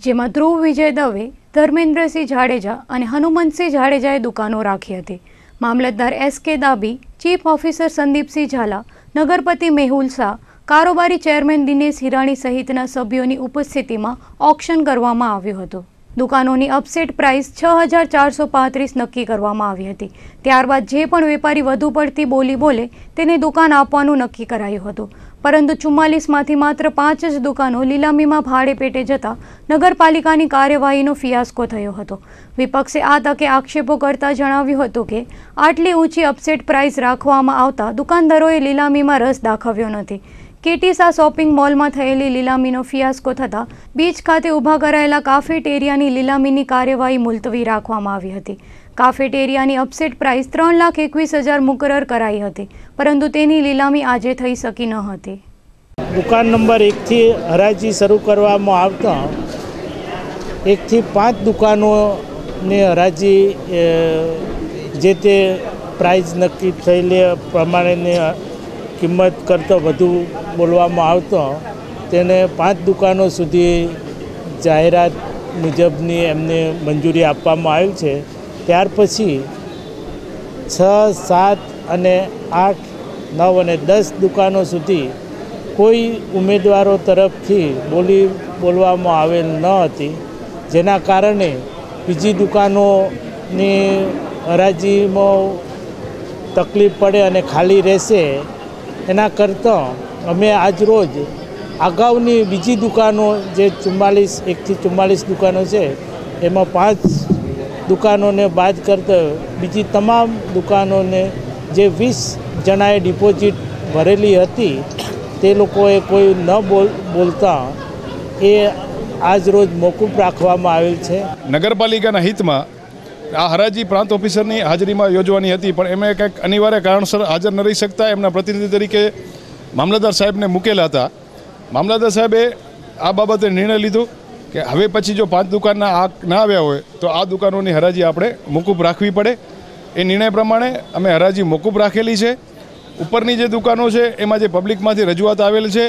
જેમાં ધ્રુવ વિજય દવે ધર્મેન્દ્રસિંહ જાડેજા અને હનુમંતસિંહ જાડેજાએ દુકાનો રાખી હતી મામલતદાર S K Dabi chief officer Sandeepsinh Zala નગરપતિ મેહુલ શાહ કારોબારી ચેરમેન દિનેશ હિરાણી સહિતના સભ્યોની ઉપસ્થિતિમાં ઓક્શન કરવામાં આવ્યું હતું દુકાનોની અપસેટ પ્રાઇસ છ હજાર ચારસો પાંત્રીસ નક્કી કરવામાં આવી હતી ત્યારબાદ જે પણ વેપારી વધુ પડતી બોલી બોલે તેને દુકાન આપવાનું નક્કી કરાયું હતું પરંતુ ચુમ્માલીસમાંથી માત્ર પાંચ જ દુકાનો લીલામીમાં ભાડે પેટે જતા નગરપાલિકાની કાર્યવાહીનો ફિયાસ્કો થયો હતો વિપક્ષે આ તકે આક્ષેપો કરતા જણાવ્યું હતું કે આટલી ઊંચી અપસેટ પ્રાઇસ રાખવામાં આવતા દુકાનદારોએ લીલામીમાં રસ દાખવ્યો નથી કેટીસા શોપિંગ મોલમાં થયેલી લીલામીનો ફિયાસ્કો થતાં બીચ ખાતે ઊભા કરાયેલા કાફેટેરિયાની લીલામીની કાર્યવાહી મુલતવી રાખવામાં આવી હતી કાફેટેરિયાની અપસેટ પ્રાઇસ ત્રણ લાખ એકવીસ હજાર મુકરર કરાઈ હતી પરંતુ તેની લીલામી આજે થઈ શકી ન હતી દુકાન નંબર એકથી હરાજી શરૂ કરવામાં આવતા એકથી પાંચ દુકાનોને હરાજી જે તે પ્રાઇઝ નક્કી થયેલી પ્રમાણેની કિંમત કરતાં વધુ બોલવામાં આવતો તેને પાંચ દુકાનો સુધી જાહેરાત મુજબની એમને મંજૂરી આપવામાં આવી છે ત્યાર પછી છ સાત અને આઠ નવ અને દસ દુકાનો સુધી કોઈ ઉમેદવારો તરફથી બોલી બોલવામાં આવેલ ન હતી જેના કારણે બીજી દુકાનોની હરાજીમાં તકલીફ પડે અને ખાલી રહેશે એના કરતાં અમે આજરોજ અગાઉની બીજી દુકાનો જે ચુમ્માલીસ એકથી ચુમ્માલીસ દુકાનો છે એમાં પાંચ દુકાનોને બાદ કરતાં બીજી તમામ દુકાનોને જે વીસ જણાએ ડિપોઝિટ ભરેલી હતી તે લોકોએ કોઈ ન બોલ બોલતા એ આજરોજ મોકૂફ રાખવામાં આવેલ છે નગરપાલિકાના હિતમાં આ હરાજી પ્રાંત ઓફિસરની હાજરીમાં યોજવાની હતી પણ એમણે કંઈક અનિવાર્ય કારણસર હાજર ન રહી શકતા એમના પ્રતિનિધિ તરીકે મામલતદાર સાહેબને મૂકેલા હતા મામલતદાર સાહેબે આ બાબતે નિર્ણય લીધો કે હવે પછી જો પાંચ દુકાનના આ ના આવ્યા હોય તો આ દુકાનોની હરાજી આપણે મોકૂફ રાખવી પડે એ નિર્ણય પ્રમાણે અમે હરાજી મોકૂફ રાખેલી છે ઉપરની જે દુકાનો છે એમાં જે પબ્લિકમાંથી રજૂઆત આવેલ છે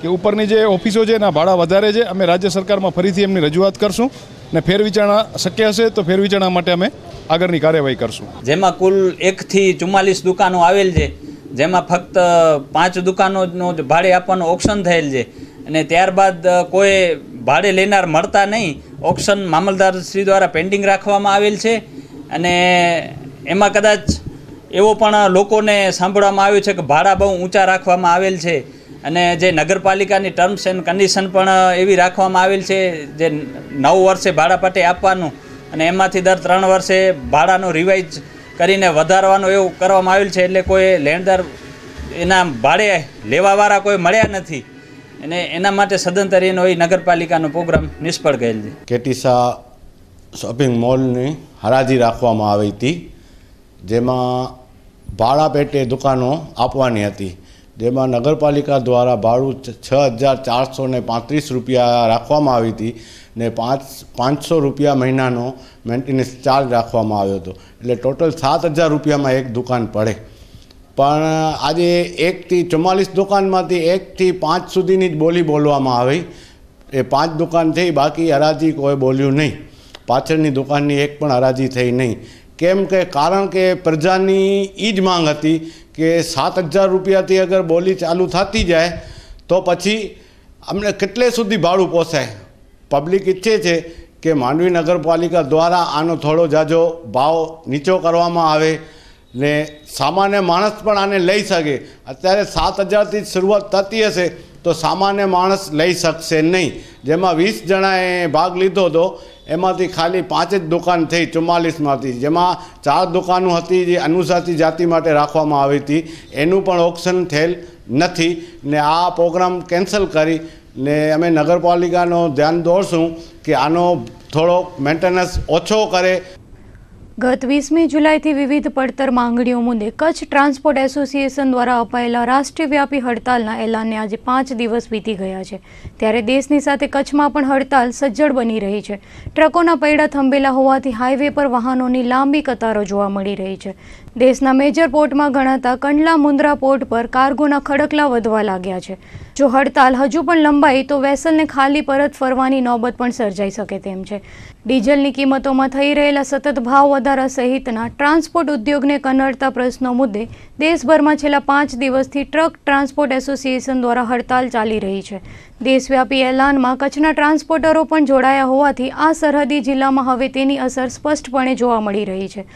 કે ઉપરની જે ઓફિસો છે એના ભાડા વધારે છે અમે રાજ્ય સરકારમાં ફરીથી એમની રજૂઆત કરશું ને ફેરવિચારણા શક્ય હશે તો ફેરવિચારણા માટે અમે આગળની કાર્યવાહી કરશું જેમાં કુલ એકથી ચુમ્માલીસ દુકાનો આવેલ છે જેમાં ફક્ત પાંચ દુકાનોનો જ ભાડે આપવાનો ઓપ્શન થયેલ છે અને ત્યારબાદ કોઈ ભાડે લેનાર મળતા નહીં ઓપ્શન મામલદારશ્રી દ્વારા પેન્ડિંગ રાખવામાં આવેલ છે અને એમાં કદાચ એવો પણ લોકોને સાંભળવામાં આવ્યું છે કે ભાડા બહુ ઊંચા રાખવામાં આવેલ છે અને જે નગરપાલિકાની ટર્મ્સ એન્ડ કન્ડિશન પણ એવી રાખવામાં આવેલ છે જે નવ વર્ષે ભાડાપટ્ટે આપવાનું અને એમાંથી દર ત્રણ વર્ષે ભાડાનો રિવાઇઝ કરીને વધારવાનું એવું કરવામાં આવેલ છે એટલે કોઈ લેણદાર એના ભાડે લેવાવાળા કોઈ મળ્યા નથી અને એના માટે સદંતર એનો એ નગરપાલિકાનો પ્રોગ્રામ નિષ્ફળ ગયેલ છે કેટીસા શોપિંગ મોલની હરાજી રાખવામાં આવી હતી જેમાં ભાડાપેટે દુકાનો આપવાની હતી જેમાં નગરપાલિકા દ્વારા ભાડું છ હજાર ચારસો પાંત્રીસ રૂપિયા રાખવામાં આવી હતી ને પાંચ પાંચસો રૂપિયા મહિનાનો મેન્ટેનન્સ ચાર્જ રાખવામાં આવ્યો હતો એટલે ટોટલ સાત હજાર રૂપિયામાં એક દુકાન પડે પણ આજે એકથી ચુમ્માલીસ દુકાનમાંથી એકથી પાંચ સુધીની જ બોલી બોલવામાં આવી એ પાંચ દુકાન થઈ બાકી હરાજી કોઈ બોલ્યું નહીં પાછળની દુકાનની એક પણ હરાજી થઈ નહીં કેમ કે કારણ કે પ્રજાની એ જ માંગ હતી કે સાત હજાર રૂપિયાથી અગર બોલી ચાલુ થતી જાય તો પછી અમને કેટલે સુધી ભાડું પોસાય પબ્લિક ઈચ્છે છે કે માંડવી નગરપાલિકા દ્વારા આનો થોડો જાજો ભાવ નીચો કરવામાં આવે ને સામાન્ય માણસ પણ આને લઈ શકે અત્યારે સાત હજારથી શરૂઆત થતી હશે તો સામાન્ય માણસ લઈ શકશે નહીં જેમાં વીસ જણાએ ભાગ લીધો હતો એમાંથી ખાલી પાંચ જ દુકાન થઈ ચુમ્માલીસમાંથી જેમાં ચાર દુકાનો હતી જે અનુસાચી જાતિ માટે રાખવામાં આવી હતી એનું પણ ઓપ્શન થયેલ નથી ને આ પ્રોગ્રામ કેન્સલ કરી ને અમે નગરપાલિકાનો ધ્યાન દોરશું કે આનો થોડો મેન્ટેનન્સ ઓછો કરે ગત વીસમી જુલાઈથી વિવિધ પડતર માંગણીઓ મુદ્દે કચ્છ ટ્રાન્સપોર્ટ એસોસિએશન દ્વારા અપાયેલા રાષ્ટ્રવ્યાપી હડતાલના એલાનને આજે પાંચ દિવસ વીતી ગયા છે ત્યારે દેશની સાથે કચ્છમાં પણ હડતાલ સજ્જડ બની રહી છે ટ્રકોના પૈડા થંભેલા હોવાથી હાઈવે પર વાહનોની લાંબી કતારો જોવા મળી રહી છે દેશના મેજર પોર્ટમાં ગણાતા કંડલા મુંદ્રા પોર્ટ પર કાર્ગોના ખડકલા વધવા લાગ્યા છે જો હડતાલ હજુ પણ લંબાઈ તો વેસલને ખાલી પરત ફરવાની નોબત પણ સર્જાઈ શકે તેમ છે ડીઝલની કિંમતોમાં થઈ રહેલા સતત ભાવ વધારા સહિતના ટ્રાન્સપોર્ટ ઉદ્યોગને કનડતા પ્રશ્નો મુદ્દે દેશભરમાં છેલ્લા પાંચ દિવસથી ટ્રક ટ્રાન્સપોર્ટ એસોસિએશન દ્વારા હડતાલ ચાલી રહી છે દેશવ્યાપી એલાનમાં કચ્છના ટ્રાન્સપોર્ટરો પણ જોડાયા હોવાથી આ સરહદી જિલ્લામાં હવે તેની અસર સ્પષ્ટપણે જોવા મળી રહી છે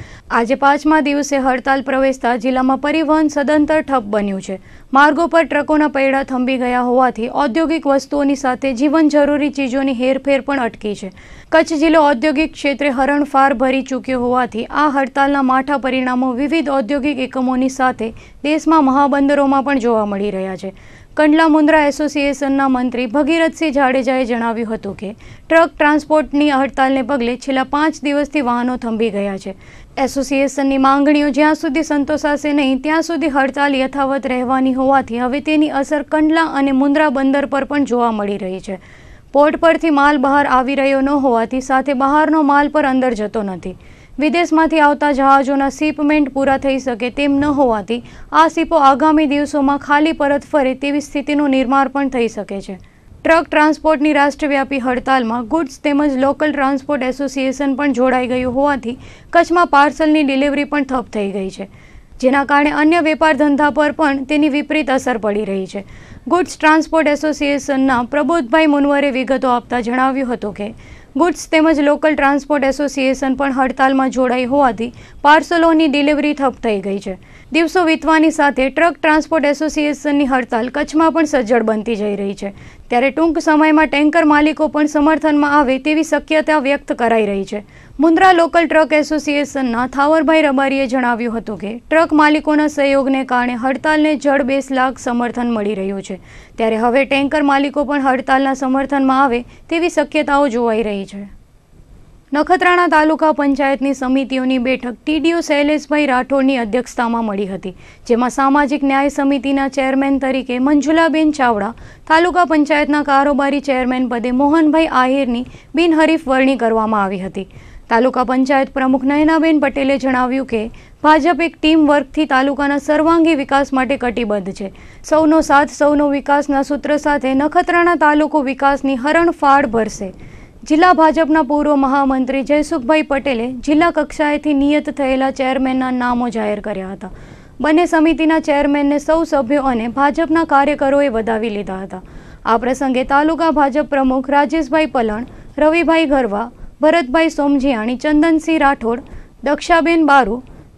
આજે પાંચમા દિવસે હડતાલ પ્રવેશતા જિલ્લામાં પરિવહન સદંતર ઠપ બન્યું છે માર્ગો પર ટ્રકોના પૈડા થંભી ગયા હોવાથી ઔદ્યોગિક વસ્તુઓની સાથે જીવન જરૂરી ચીજોની હેરફેર પણ અટકી છે કચ્છ જિલ્લો ઔદ્યોગિક ક્ષેત્રે હરણફાર ભરી ચૂક્યો હોવાથી આ હડતાલના માઠા પરિણામો વિવિધ ઔદ્યોગિક એકમોની સાથે દેશમાં મહાબંદરોમાં પણ જોવા મળી રહ્યા છે કંડલા મુન્દ્રા એસોસિએશનના મંત્રી ભગીરથસિંહ જાડેજાએ જણાવ્યું હતું કે ટ્રક ટ્રાન્સપોર્ટની હડતાલને પગલે છેલ્લા પાંચ દિવસથી વાહનો થંભી ગયા છે એસોસિએશનની માંગણીઓ જ્યાં સુધી સંતોષાશે નહીં ત્યાં સુધી હડતાલ યથાવત રહેવાની હોવાથી હવે તેની અસર કંડલા અને મુન્દ્રા બંદર પર પણ જોવા મળી રહી છે પોર્ટ પરથી માલ બહાર આવી રહ્યો ન હોવાથી સાથે બહારનો માલ પર અંદર જતો નથી વિદેશમાંથી આવતા જહાજોના શિપમેન્ટ પૂરા થઈ શકે તેમ ન હોવાથી આ શિપો આગામી દિવસોમાં ખાલી પરત ફરે તેવી સ્થિતિનું નિર્માણ પણ થઈ શકે છે ટ્રક ટ્રાન્સપોર્ટની રાષ્ટ્રવ્યાપી હડતાલમાં ગુડ્સ તેમજ લોકલ ટ્રાન્સપોર્ટ એસોસિએશન પણ જોડાઈ ગયું હોવાથી કચ્છમાં પાર્સલની ડિલિવરી પણ ઠપ થઈ ગઈ છે જેના કારણે અન્ય વેપાર ધંધા પર પણ તેની વિપરીત અસર પડી રહી છે ગુડ્સ ટ્રાન્સપોર્ટ એસોસિએશનના પ્રબોધભાઈ મુનવરે વિગતો આપતા જણાવ્યું હતું કે ગુડ્સ તેમજ લોકલ ટ્રાન્સપોર્ટ એસોસિએશન પણ હડતાલમાં જોડાઈ હોવાથી પાર્સલોની ડિલિવરી ઠપ થઈ ગઈ છે દિવસો વીતવાની સાથે ટ્રક ટ્રાન્સપોર્ટ એસોસિએશનની હડતાલ કચ્છમાં પણ સજ્જડ બનતી જઈ રહી છે ત્યારે ટૂંક સમયમાં ટેન્કર માલિકો પણ સમર્થનમાં આવે તેવી શક્યતા વ્યક્ત કરાઈ રહી છે મુન્દ્રા લોકલ ટ્રક એસોસિએશનના થાવરભાઈ રબારીએ જણાવ્યું હતું કે ટ્રક માલિકોના સહયોગને કારણે હડતાલને જળ બેસ લાખ સમર્થન મળી રહ્યું છે ત્યારે હવે ટેન્કર માલિકો પણ હડતાલના સમર્થનમાં આવે તેવી શક્યતાઓ જોવાઈ રહી છે નખત્રાણા તાલુકા પંચાયતની સમિતિઓની બેઠક ટીડીઓ શૈલેષભાઈ રાઠોડની અધ્યક્ષતામાં મળી હતી જેમાં સામાજિક ન્યાય સમિતિના ચેરમેન તરીકે મંજુલાબેન ચાવડા તાલુકા પંચાયતના કારોબારી ચેરમેન પદે મોહનભાઈ આહિરની બિનહરીફ વરણી કરવામાં આવી હતી તાલુકા પંચાયત પ્રમુખ નયનાબેન પટેલે જણાવ્યું કે ભાજપ એક ટીમ વર્કથી તાલુકાના સર્વાંગી વિકાસ માટે કટિબદ્ધ છે સૌનો સાથ સૌનો વિકાસના સૂત્ર સાથે નખત્રાણા તાલુકો વિકાસની હરણફાળ ભરશે જિલ્લા ભાજપના પૂર્વ મહામંત્રી જયસુખભાઈ પટેલે જિલ્લા કક્ષાએથી નિયત થયેલા ચેરમેનના નામો જાહેર કર્યા હતા બંને સમિતિના ચેરમેનને સૌ સભ્યો અને ભાજપના કાર્યકરોએ વધાવી લીધા હતા આ પ્રસંગે તાલુકા ભાજપ પ્રમુખ રાજેશભાઈ પલણ રવિભાઈ ગરવા ભરતભાઈ સોમજીયાણી ચંદનસિંહ રાઠોડ દક્ષાબેન બારુ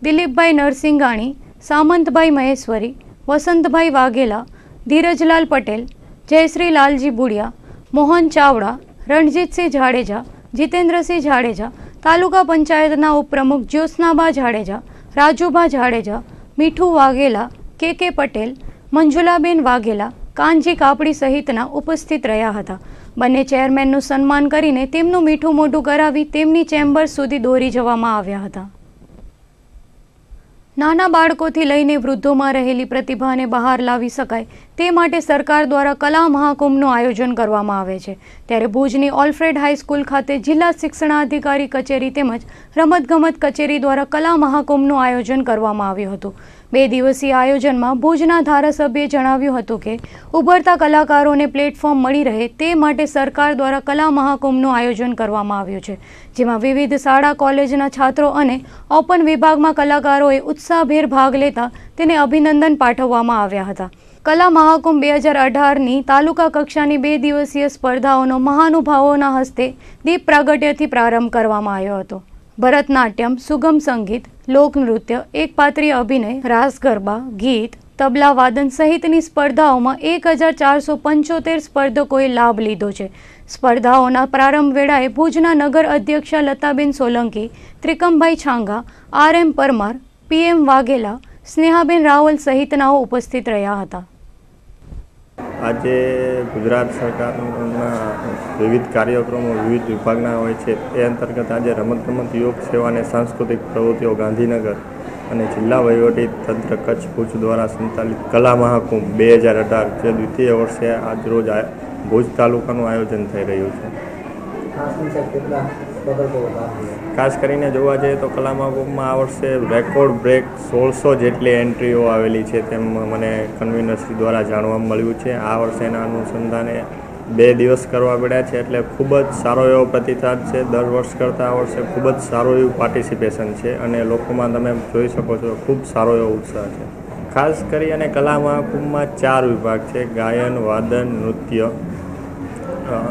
દિલીપભાઈ નરસિંગાણી સામંતભાઈ મહેશ્વરી વસંતભાઈ વાઘેલા ધીરજલાલ પટેલ જયશ્રી લાલજી બુડિયા મોહન ચાવડા રણજીતસિંહ જાડેજા જીતેન્દ્રસિંહ જાડેજા તાલુકા પંચાયતના ઉપપ્રમુખ જ્યોત્સનાબા જાડેજા રાજુભા જાડેજા મીઠુ વાઘેલા કે કે પટેલ મંજુલાબેન વાઘેલા કાનજી કાપડી સહિતના ઉપસ્થિત રહ્યા હતા બંને ચેરમેનનું સન્માન કરીને તેમનું મીઠું મોઢું કરાવી તેમની ચેમ્બર સુધી દોરી જવામાં આવ્યા હતા નાના બાળકોથી લઈને વૃદ્ધોમાં રહેલી પ્રતિભાને બહાર લાવી શકાય તે માટે સરકાર દ્વારા કલા મહાકુંભનું આયોજન કરવામાં આવે છે ત્યારે ભુજની ઓલ્ફ્રેડ હાઈસ્કૂલ ખાતે જિલ્લા શિક્ષણાધિકારી કચેરી તેમજ રમતગમત કચેરી દ્વારા કલા મહાકુંભનું આયોજન કરવામાં આવ્યું હતું બે દિવસીય આયોજનમાં ભુજના ધારાસભ્યે જણાવ્યું હતું કે ઉભરતા કલાકારોને પ્લેટફોર્મ મળી રહે તે માટે સરકાર દ્વારા કલા મહાકુંભનું આયોજન કરવામાં આવ્યું છે જેમાં વિવિધ શાળા કોલેજના છાત્રો અને ઓપન વિભાગમાં કલાકારોએ ઉત્સાહભેર ભાગ લેતા તેને અભિનંદન પાઠવવામાં આવ્યા હતા કલા મહાકુંભ બે હજાર અઢારની તાલુકા કક્ષાની બે દિવસીય સ્પર્ધાઓનો મહાનુભાવોના હસ્તે દીપ પ્રાગટ્યથી પ્રારંભ કરવામાં આવ્યો હતો ભરતનાટ્યમ સુગમ સંગીત લોકનૃત્ય એકપાત્રીય અભિનય રાસ ગરબા ગીત તબલા વાદન સહિતની સ્પર્ધાઓમાં એક હજાર ચારસો પંચોતેર સ્પર્ધકોએ લાભ લીધો છે સ્પર્ધાઓના પ્રારંભ વેળાએ ભુજના નગર અધ્યક્ષા Lataben Solanki Trikambhai Chhanga R M Parmar PM Vaghela Snehaben Raval સહિતનાઓ ઉપસ્થિત રહ્યા હતા આજે ગુજરાત સરકારના વિવિધ કાર્યક્રમો વિવિધ વિભાગના હોય છે એ અંતર્ગત આજે રમતગમત યોગ સેવા અને સાંસ્કૃતિક પ્રવૃત્તિઓ ગાંધીનગર અને જિલ્લા વહીવટી તંત્ર કચ્છ ભુજ દ્વારા સંચાલિત કલા મહાકુંભ બે હજાર અઢાર જે દ્વિતીય વર્ષે આજરોજ ભુજ તાલુકાનું આયોજન થઈ રહ્યું છે ખાસ કરીને જોવા જઈએ તો કલા મહાકુંભમાં આ વર્ષે રેકોર્ડ બ્રેક સોળસો જેટલી એન્ટ્રીઓ આવેલી છે તેમ મને કન્વીનરશ્રી દ્વારા જાણવા મળ્યું છે આ વર્ષે એના અનુસંધાને બે દિવસ કરવા પડ્યા છે એટલે ખૂબ જ સારો એવો પ્રતિસાદ છે દર વર્ષ કરતાં આ વર્ષે ખૂબ જ સારું એવું પાર્ટિસિપેશન છે અને લોકોમાં તમે જોઈ શકો છો ખૂબ સારો એવો ઉત્સાહ છે ખાસ કરી અને કલા મહાકુંભમાં ચાર વિભાગ છે ગાયન વાદન નૃત્ય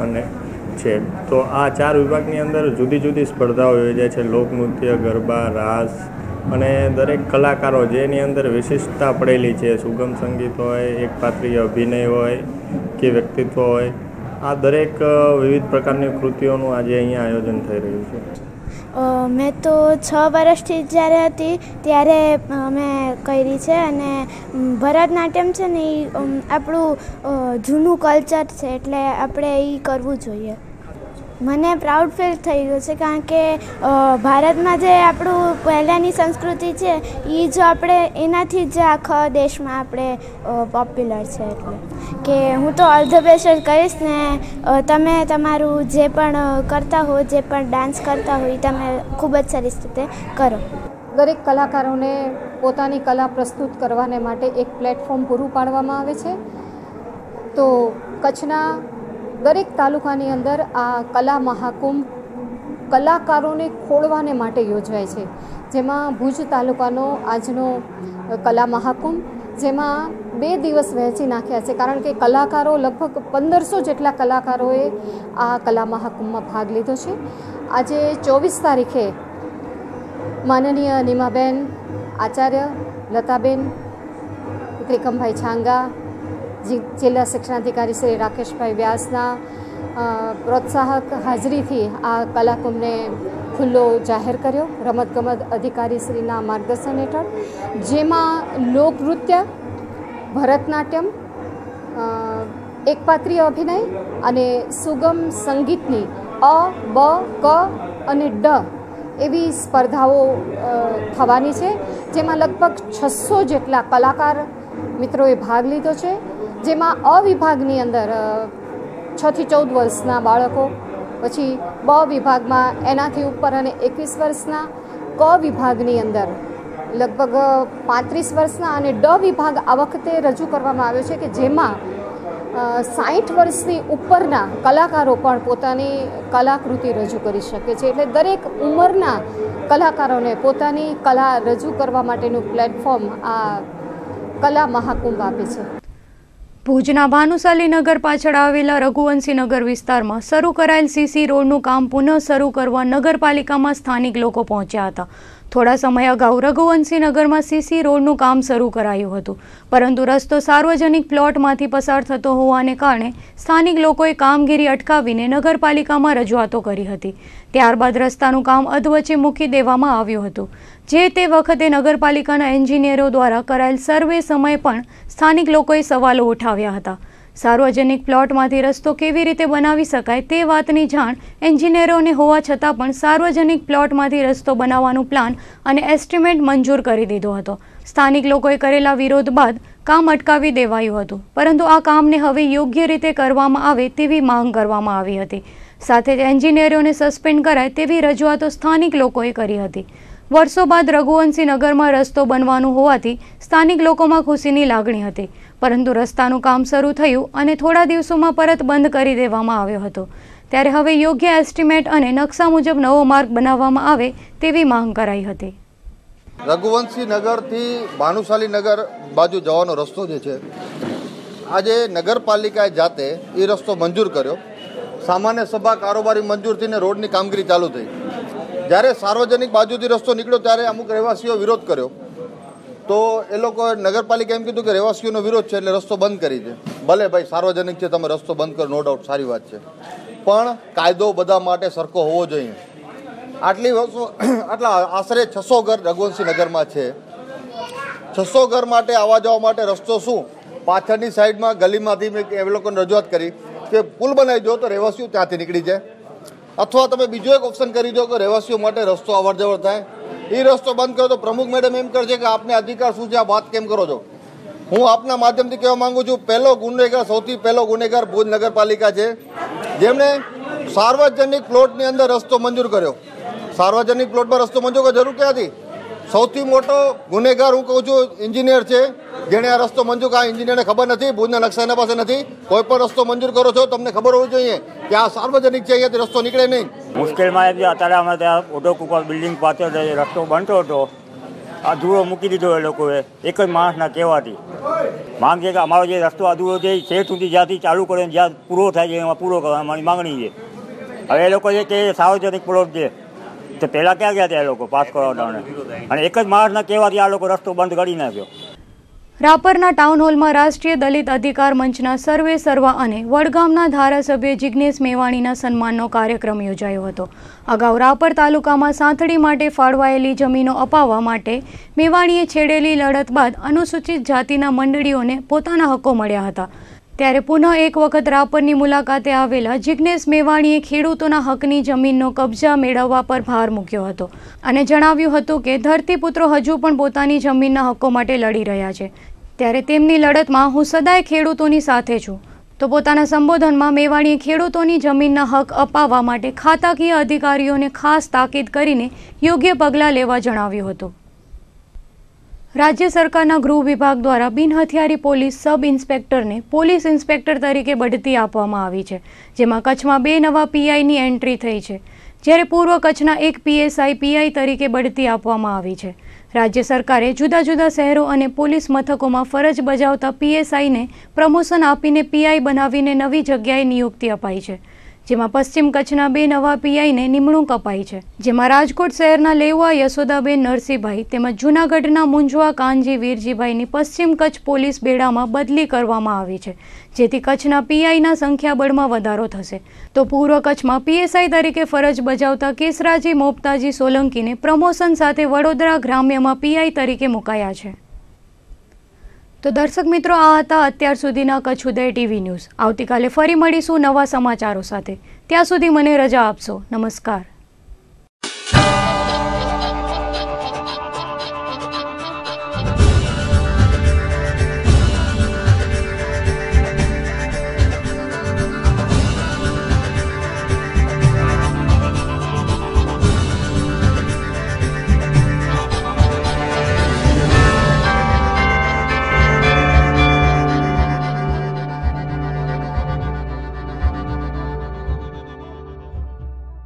અને છે તો આ ચાર વિભાગની અંદર જુદી જુદી સ્પર્ધાઓ યોજાય છે લોકનૃત્ય ગરબા રાસ અને દરેક કલાકારો જેની અંદર વિશિષ્ટતા પડેલી છે સુગમ સંગીત હોય એકપાત્રીય અભિનય હોય કે વ્યક્તિત્વ હોય આ દરેક વિવિધ પ્રકારની કૃતિઓનું આજે અહીંયા આયોજન થઈ રહ્યું છે મેં તો છ વર્ષથી જ્યારે હતી ત્યારે મેં કરી છે અને ભરતનાટ્યમ છે ને એ આપણું જૂનું કલ્ચર છે એટલે આપણે એ કરવું જોઈએ મને પ્રાઉડ ફીલ થઈ ગયું છે કારણ કે ભારતમાં જે આપણું પહેલાંની સંસ્કૃતિ છે એ જો આપણે એનાથી જ આખા દેશમાં આપણે પોપ્યુલર છે એટલે કે હું તો અર્ધ ધ કહીશ ને તમે તમારું જે પણ કરતા હો જે પણ ડાન્સ કરતા હોય તમે ખૂબ જ સરસ રીતે કરો દરેક કલાકારોને પોતાની કલા પ્રસ્તુત કરવાને માટે એક પ્લેટફોર્મ પૂરું પાડવામાં આવે છે તો કચ્છના દરેક તાલુકાની અંદર આ કલા મહાકુંભ કલાકારોને ખોળવાને માટે યોજાય છે જેમાં ભુજ તાલુકાનો આજનો કલા મહાકુંભ જેમાં બે દિવસ વહેંચી નાખ્યા છે કારણ કે કલાકારો લગભગ પંદરસો જેટલા કલાકારોએ આ કલા મહાકુંભમાં ભાગ લીધો છે આજે ચોવીસ તારીખે માનનીય નિમાબેન આચાર્ય લતાબેન વિક્રમભાઈ છાંગા જિલ્લા શિક્ષણાધિકારી શ્રી રાકેશભાઈ વ્યાસના પ્રોત્સાહક હાજરીથી આ કલાકુંભને ખુલ્લો જાહેર કર્યો રમતગમત અધિકારી શ્રીના માર્ગદર્શન હેઠળ જેમાં લોકનૃત્ય ભરતનાટ્યમ એકપાત્રીય અભિનય અને સુગમ સંગીતની અ બ ક અને ડ એવી સ્પર્ધાઓ થવાની છે જેમાં લગભગ છસો જેટલા કલાકાર મિત્રોએ ભાગ લીધો છે જેમાં અ વિભાગની અંદર છથી ચૌદ વર્ષના બાળકો પછી બ વિભાગમાં એનાથી ઉપર અને એકવીસ વર્ષના ક વિભાગની અંદર લગભગ પાંત્રીસ વર્ષના અને ડ વિભાગ આ વખતે રજૂ કરવામાં આવ્યો છે કે જેમાં સાઠ વર્ષની ઉપરના કલાકારો પણ પોતાની કલાકૃતિ રજૂ કરી શકે છે એટલે દરેક ઉંમરના કલાકારોને પોતાની કલા રજૂ કરવા માટેનું પ્લેટફોર્મ આ કલા મહાકુંભ આપે છે ભુજના ભાનુશાલી નગર પાછળ આવેલા રઘુવંશી નગર વિસ્તારમાં શરૂ કરાયેલ સીસી રોડનું કામ પુનઃ શરૂ કરવા નગરપાલિકામાં સ્થાનિક લોકો પહોંચ્યા હતા થોડા સમય અગાઉ રઘુવંશી નગરમાં સીસી રોડનું કામ શરૂ કરાયું હતું પરંતુ રસ્તો સાર્વજનિક પ્લોટમાંથી પસાર થતો હોવાને કારણે સ્થાનિક લોકોએ કામગીરી અટકાવીને નગરપાલિકામાં રજૂઆતો કરી હતી ત્યારબાદ રસ્તાનું કામ અધવચ્ચે મૂકી દેવામાં આવ્યું હતું જે તે વખતે નગરપાલિકાના એન્જિનિયરો દ્વારા કરાયેલ સર્વે સમયે પણ સ્થાનિક લોકોએ સવાલો ઉઠાવ્યા હતા સાર્વજનિક પ્લોટમાંથી રસ્તો કેવી રીતે બનાવી શકાય તે વાતની જાણ એન્જિનિયરોને હોવા છતાં પણ સાર્વજનિક પ્લોટમાંથી રસ્તો બનાવવાનું પ્લાન અને એસ્ટિમેટ મંજૂર કરી દીધો હતો સ્થાનિક લોકોએ કરેલા વિરોધ બાદ કામ અટકાવી દેવાયું હતું પરંતુ આ કામને હવે યોગ્ય રીતે કરવામાં આવે તેવી માંગ કરવામાં આવી હતી સાથે જ એન્જિનિયરોને સસ્પેન્ડ કરાય તેવી રજૂઆતો સ્થાનિક લોકોએ કરી હતી વર્ષો બાદ રઘુવંશીનગરમાં રસ્તો બનવાનું હોવાથી સ્થાનિક લોકોમાં ખુશીની લાગણી હતી પરંતુ રસ્તાનું કામ શરૂ થયું અને થોડા દિવસોમાં પરત બંધ કરી દેવામાં આવ્યો હતો ત્યારે હવે યોગ્ય એસ્ટિમેટ અને નકશા મુજબ નવો માર્ગ બનાવવામાં આવે તેવી માંગ કરાઈ હતી રઘુવંશી નગરથી ભાનુશાલી નગર બાજુ જવાનો રસ્તો જે છે આજે નગરપાલિકાએ જાતે એ રસ્તો મંજૂર કર્યો સામાન્ય સભા કારોબારી મંજૂરથી ને રોડની કામગીરી ચાલુ થઈ જ્યારે સાર્વજનિક બાજુથી રસ્તો નીકળ્યો ત્યારે અમુક રહેવાસીઓ વિરોધ કર્યો તો એ લોકો નગરપાલિકા એમ કીધું કે રહેવાસીઓનો વિરોધ છે એટલે રસ્તો બંધ કરી દે ભલે ભાઈ સાર્વજનિક છે તમે રસ્તો બંધ કરો નો ડાઉટ સારી વાત છે પણ કાયદો બધા માટે સરખો હોવો જોઈએ આટલી વસ્તુ આટલા આશરે છસો ઘર રઘુવંશી નગરમાં છે છસો ઘર માટે આવવા જવા માટે રસ્તો શું પાછળની સાઈડમાં ગલીમાંથી મેં એ લોકોને રજૂઆત કરી કે પુલ બનાવી દો તો રહેવાસીઓ ત્યાંથી નીકળી જાય અથવા તમે બીજો એક ઓપ્શન કરી દો કે રહેવાસીઓ માટે રસ્તો અવર જવર થાય એ રસ્તો બંધ કરો તો પ્રમુખ મેડમ એમ કરશે કે આપને અધિકાર શું છે આ વાત કેમ કરો છો હું આપના માધ્યમથી કહેવા માંગુ છું પહેલો ગુનેગાર સૌથી પહેલો ગુનેગાર ભુજ નગરપાલિકા છે જેમણે સાર્વજનિક પ્લોટની અંદર રસ્તો મંજૂર કર્યો સાર્વજનિક પ્લોટમાં રસ્તો મંજૂર કર્યો જરૂર ક્યાંથી સૌથી મોટો ગુનેગાર હું કહું છું એન્જિનિયર છે જેણે આ રસ્તો મંજૂર આ એન્જિનિયરને ખબર નથી ભુજના નકશાના પાસે નથી કોઈ પણ રસ્તો મંજૂર કરો છો તમને ખબર હોવી જોઈએ કે આ સાર્વજનિક છે અહીંયાથી રસ્તો નીકળે નહીં મુશ્કેલમાં અત્યારે અમે ત્યાં ઓટોક ઉપર બિલ્ડિંગ પાછળ રસ્તો બનતો હતો આ અધૂરો મૂકી દીધો એ લોકોએ એક જ માણસના કહેવાથી માંગ છે કે અમારો જે રસ્તો અધૂરો છે એ સુધી જ્યાંથી ચાલુ કરે જ્યાં પૂરો થાય છે એમાં પૂરો કરવા અમારી માગણી છે હવે એ લોકો જે કે સાર્વજનિક પ્લોટ છે તો પહેલાં ક્યાં ગયા હતા એ લોકો પાસ કરાવડાને અને એક જ માણસના કહેવાથી આ લોકો રસ્તો બંધ કરી નાખ્યો રાપરના ટાઉન હોલમાં રાષ્ટ્રીય દલિત અધિકાર મંચના સર્વે સર્વા અને વડગામના ધારાસભ્ય જિજ્ઞેશ મેવાણીના સન્માનનો કાર્યક્રમ યોજાયો હતો અગાઉ રાપર તાલુકામાં સાંથડી માટે ફાળવાયેલી જમીનો અપાવવા માટે મેવાણીએ છેડેલી લડત બાદ અનુસૂચિત જાતિના મંડળીઓને પોતાના હક્કો મળ્યા હતા ત્યારે પુનઃ એક વખત રાપરની મુલાકાતે આવેલા જિજ્ઞેશ મેવાણીએ ખેડૂતોના હકની જમીનનો કબજા મેળવવા પર ભાર મૂક્યો હતો અને જણાવ્યું હતું કે ધરતીપુત્રો હજુ પણ પોતાની જમીનના હકો માટે લડી રહ્યા છે ત્યારે તેમની લડતમાં હું સદાય ખેડૂતોની સાથે છું તો પોતાના સંબોધનમાં મેવાણીએ ખેડૂતોની જમીનના હક અપાવવા માટે ખાતાકીય અધિકારીઓને ખાસ તાકીદ કરીને યોગ્ય પગલાં લેવા જણાવ્યું હતું રાજ્ય સરકારના ગૃહ વિભાગ દ્વારા બિનહથિયારી પોલીસ સબ ઇન્સ્પેક્ટરને પોલીસ ઇન્સ્પેક્ટર તરીકે બઢતી આપવામાં આવી છે જેમાં કચ્છમાં બે નવા પીઆઈની એન્ટ્રી થઈ છે જ્યારે પૂર્વ કચ્છના એક પીએસઆઈ પીઆઈ તરીકે બઢતી આપવામાં આવી છે રાજ્ય સરકારે જુદા જુદા શહેરો અને પોલીસ મથકોમાં ફરજ બજાવતા પીએસઆઈને પ્રમોશન આપીને પીઆઈ બનાવીને નવી જગ્યાએ નિયુક્તિ અપાઈ છે જેમાં પશ્ચિમ કચ્છના બે નવા પીઆઈને નિમણૂંક અપાઈ છે જેમાં રાજકોટ શહેરના લેવા યશોદાબેન નરસિંહભાઈ તેમજ જૂનાગઢના મુંજવા કાનજી વીરજીભાઈની પશ્ચિમ કચ્છ પોલીસ બેડામાં બદલી કરવામાં આવી છે જેથી કચ્છના પીઆઈના સંખ્યાબળમાં વધારો થશે તો પૂર્વ કચ્છમાં પીએસઆઈ તરીકે ફરજ બજાવતા કેસરાજી મોપતાજી સોલંકીને પ્રમોશન સાથે વડોદરા ગ્રામ્યમાં પીઆઈ તરીકે મુકાયા છે તો દર્શક મિત્રો આ હતા અત્યાર સુધીના કચ્છ ઉદય ટીવી ન્યૂઝ આવતીકાલે ફરી મળીશું નવા સમાચારો સાથે ત્યાં સુધી મને રજા આપશો નમસ્કાર